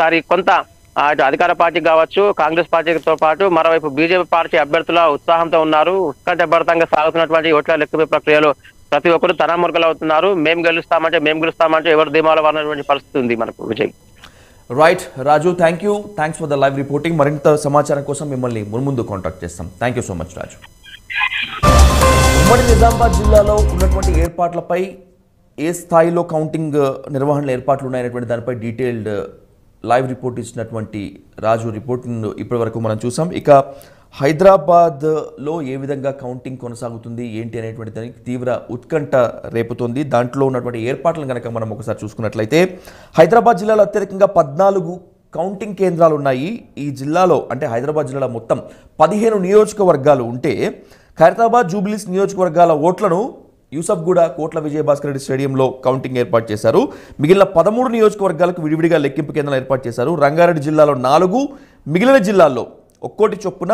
సారి కొంత అటు అధికార పార్టీ కావచ్చు కాంగ్రెస్ పార్టీతో పాటు మరోవైపు బీజేపీ పార్టీ అభ్యర్థుల ఉత్సాహంతో ఉన్నారు ఉత్కంఠభరితంగా సాగుతున్నటువంటి ఓట్ల లెక్కింపు ప్రక్రియలో ప్రతి ఒక్కరు తనామరుకలు అవుతున్నారు మేము గెలుస్తామంటే మేము గెలుస్తామంటే ఎవరు ధీమాల అన్నటువంటి పరిస్థితి ఉంది మనకు Vijay right Raju thank you thanks for the live reporting మరింత సమాచారం కోసం మిమ్మల్ని ముందు కాంటాక్ట్ చేస్తాం thank you so much Raju ఉమ్మడి నిజామాబాద్ జిల్లాలో ఉన్నటువంటి ఏర్పాట్లపై ఏ స్థాయిలో కౌంటింగ్ నిర్వహణ ఏర్పాట్లు ఉన్నాయనేటువంటి దానిపై డీటెయిల్డ్ లైవ్ రిపోర్ట్ ఇచ్చినటువంటి రాజు రిపోర్ట్ ఇప్పటి వరకు మనం చూసాం ఇక హైదరాబాద్లో ఏ విధంగా కౌంటింగ్ కొనసాగుతుంది ఏంటి అనేటువంటి దానికి తీవ్ర ఉత్కంఠ రేపుతోంది దాంట్లో ఉన్నటువంటి ఏర్పాట్లను కనుక మనం ఒకసారి చూసుకున్నట్లయితే హైదరాబాద్ జిల్లాలో అత్యధికంగా పద్నాలుగు కౌంటింగ్ కేంద్రాలు ఉన్నాయి ఈ జిల్లాలో అంటే హైదరాబాద్ జిల్లాలో మొత్తం పదిహేను నియోజకవర్గాలు ఉంటే ఖైరతాబాద్ జూబ్లీస్ నియోజకవర్గాల ఓట్లను యూసఫ్ గూడ కోట్ల విజయభాస్కర్ రెడ్డి స్టేడియంలో కౌంటింగ్ ఏర్పాటు చేశారు మిగిలిన పదమూడు నియోజకవర్గాలకు విడివిడిగా లెక్కింపు కేంద్రాలు ఏర్పాటు చేశారు రంగారెడ్డి జిల్లాలో నాలుగు మిగిలిన జిల్లాల్లో ఒక్కోటి చొప్పున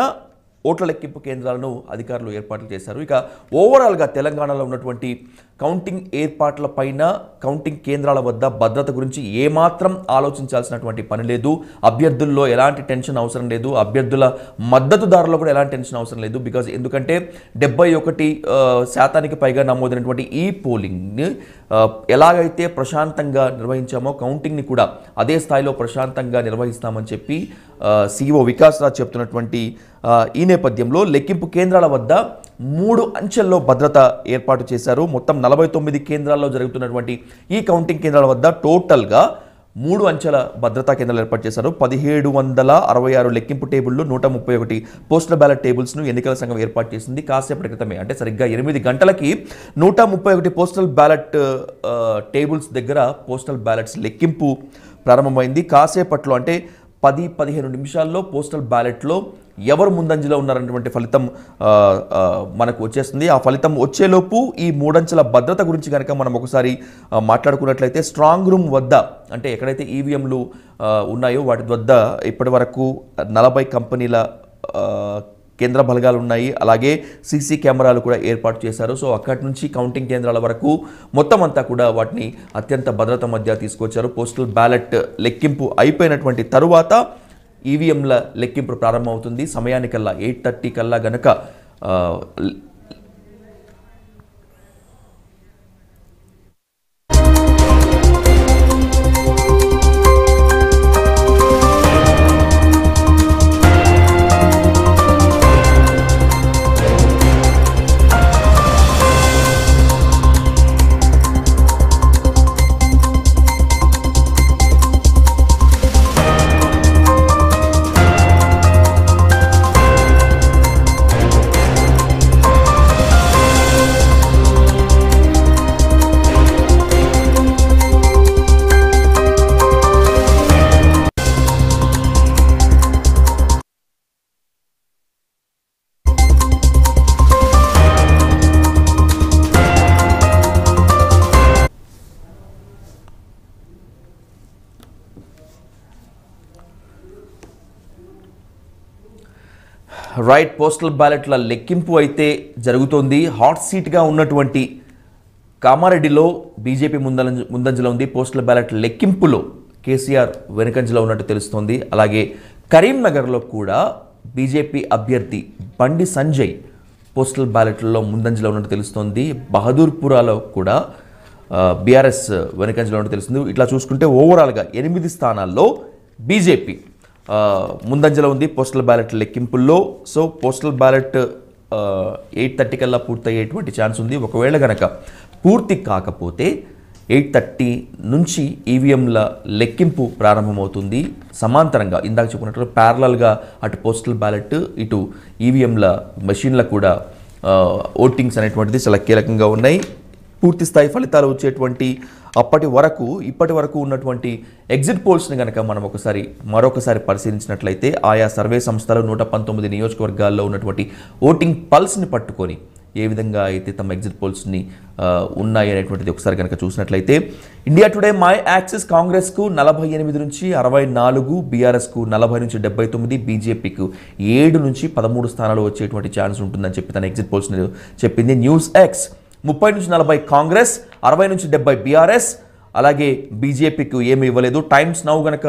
ఓట్ల లెక్కింపు కేంద్రాలను అధికారులు ఏర్పాట్లు చేశారు ఇక ఓవరాల్గా తెలంగాణలో ఉన్నటువంటి కౌంటింగ్ ఏర్పాట్ల పైన కౌంటింగ్ కేంద్రాల వద్ద భద్రత గురించి ఏమాత్రం ఆలోచించాల్సినటువంటి పని లేదు అభ్యర్థుల్లో ఎలాంటి టెన్షన్ అవసరం లేదు అభ్యర్థుల మద్దతుదారులో కూడా ఎలాంటి టెన్షన్ అవసరం లేదు బికాజ్ ఎందుకంటే డెబ్బై ఒకటి శాతానికి పైగా నమోదైనటువంటి ఈ పోలింగ్ని ఎలాగైతే ప్రశాంతంగా నిర్వహించామో కౌంటింగ్ని కూడా అదే స్థాయిలో ప్రశాంతంగా నిర్వహిస్తామని చెప్పి సీఈఓ వికాస్ రాజ్ చెప్తున్నటువంటి ఈ నేపథ్యంలో లెక్కింపు కేంద్రాల వద్ద మూడు అంచెల్లో భద్రత ఏర్పాటు చేశారు మొత్తం నలభై తొమ్మిది కేంద్రాల్లో జరుగుతున్నటువంటి ఈ కౌంటింగ్ కేంద్రాల వద్ద టోటల్గా మూడు అంచెల భద్రతా కేంద్రాలు ఏర్పాటు చేశారు పదిహేడు వందల అరవై ఆరు లెక్కింపు టేబుల్లు నూట ముప్పై ఒకటి పోస్టల్ బ్యాలెట్ టేబుల్స్ను ఎన్నికల సంఘం ఏర్పాటు చేసింది కాసేపటి క్రితమే అంటే సరిగ్గా ఎనిమిది గంటలకి నూట ముప్పై ఒకటి పోస్టల్ బ్యాలెట్ టేబుల్స్ దగ్గర పోస్టల్ బ్యాలెట్స్ లెక్కింపు ప్రారంభమైంది కాసేపట్లో అంటే పది పదిహేను నిమిషాల్లో పోస్టల్ బ్యాలెట్లో ఎవరు ముందంజలో ఉన్నారన్నటువంటి ఫలితం మనకు వచ్చేస్తుంది ఆ ఫలితం వచ్చేలోపు ఈ మూడంచెల భద్రత గురించి కనుక మనం ఒకసారి మాట్లాడుకున్నట్లయితే స్ట్రాంగ్ రూమ్ వద్ద అంటే ఎక్కడైతే ఈవీఎంలు ఉన్నాయో వాటి వద్ద ఇప్పటి వరకు నలభై కంపెనీల కేంద్ర బలగాలు ఉన్నాయి అలాగే సీసీ కెమెరాలు కూడా ఏర్పాటు చేశారు సో అక్కడి నుంచి కౌంటింగ్ కేంద్రాల వరకు మొత్తం అంతా కూడా వాటిని అత్యంత భద్రత మధ్య తీసుకొచ్చారు పోస్టల్ బ్యాలెట్ లెక్కింపు అయిపోయినటువంటి తరువాత ఈవీఎంల లెక్కింపు ప్రారంభమవుతుంది సమయానికల్లా ఎయిట్ థర్టీ కల్లా గనక రైట్ పోస్టల్ బ్యాలెట్ల లెక్కింపు అయితే జరుగుతోంది హాట్ సీట్గా ఉన్నటువంటి కామారెడ్డిలో బీజేపీ ముందల ముందంజలో ఉంది పోస్టల్ బ్యాలెట్ లెక్కింపులో కేసీఆర్ వెనుకంజలో ఉన్నట్టు తెలుస్తోంది అలాగే కరీంనగర్లో కూడా బీజేపీ అభ్యర్థి బండి సంజయ్ పోస్టల్ బ్యాలెట్లలో ముందంజలో ఉన్నట్టు తెలుస్తోంది బహదూర్పురాలో కూడా బీఆర్ఎస్ వెనుకంజలో ఉన్నట్టు తెలుస్తుంది ఇట్లా చూసుకుంటే ఓవరాల్గా ఎనిమిది స్థానాల్లో బీజేపీ ముందంజలో ఉంది పోస్టల్ బ్యాలెట్ లెక్కింపుల్లో so postal ballot eight thirty కల్లా పూర్తయ్యేటువంటి ఛాన్స్ ఉంది ఒకవేళ కనుక పూర్తి కాకపోతే ఎయిట్ థర్టీ నుంచి ఈవీఎంల లెక్కింపు ప్రారంభమవుతుంది సమాంతరంగా ఇందాక చెప్పుకున్నట్టు ప్యారలల్గా అటు పోస్టల్ బ్యాలెట్ ఇటు ఈవీఎంల మెషిన్ల కూడా ఓటింగ్స్ అనేటువంటిది చాలా కీలకంగా ఉన్నాయి పూర్తి స్థాయి ఫలితాలు వచ్చేటువంటి అప్పటి వరకు ఇప్పటి వరకు ఉన్నటువంటి ఎగ్జిట్ పోల్స్ని కనుక మనం ఒకసారి మరొకసారి పరిశీలించినట్లయితే ఆయా సర్వే సంస్థలు నూట పంతొమ్మిది నియోజకవర్గాల్లో ఉన్నటువంటి ఓటింగ్ పల్స్ని పట్టుకొని ఏ విధంగా అయితే తమ ఎగ్జిట్ పోల్స్ని ఉన్నాయి అనేటువంటిది ఒకసారి కనుక చూసినట్లయితే ఇండియా టుడే మై యాక్సిస్ కాంగ్రెస్కు నలభై ఎనిమిది నుంచి అరవై నాలుగు బీఆర్ఎస్కు నలభై నుంచి డెబ్బై తొమ్మిది బీజేపీకు ఏడు నుంచి పదమూడు స్థానాలు వచ్చేటువంటి ఛాన్స్ ఉంటుందని చెప్పి తన ఎగ్జిట్ పోల్స్ చెప్పింది న్యూస్ ఎక్స్ ముప్పై నుంచి నలభై కాంగ్రెస్ అరవై నుంచి డెబ్బై బీఆర్ఎస్ అలాగే బీజేపీకి ఏమీ ఇవ్వలేదు టైమ్స్ నౌ గనక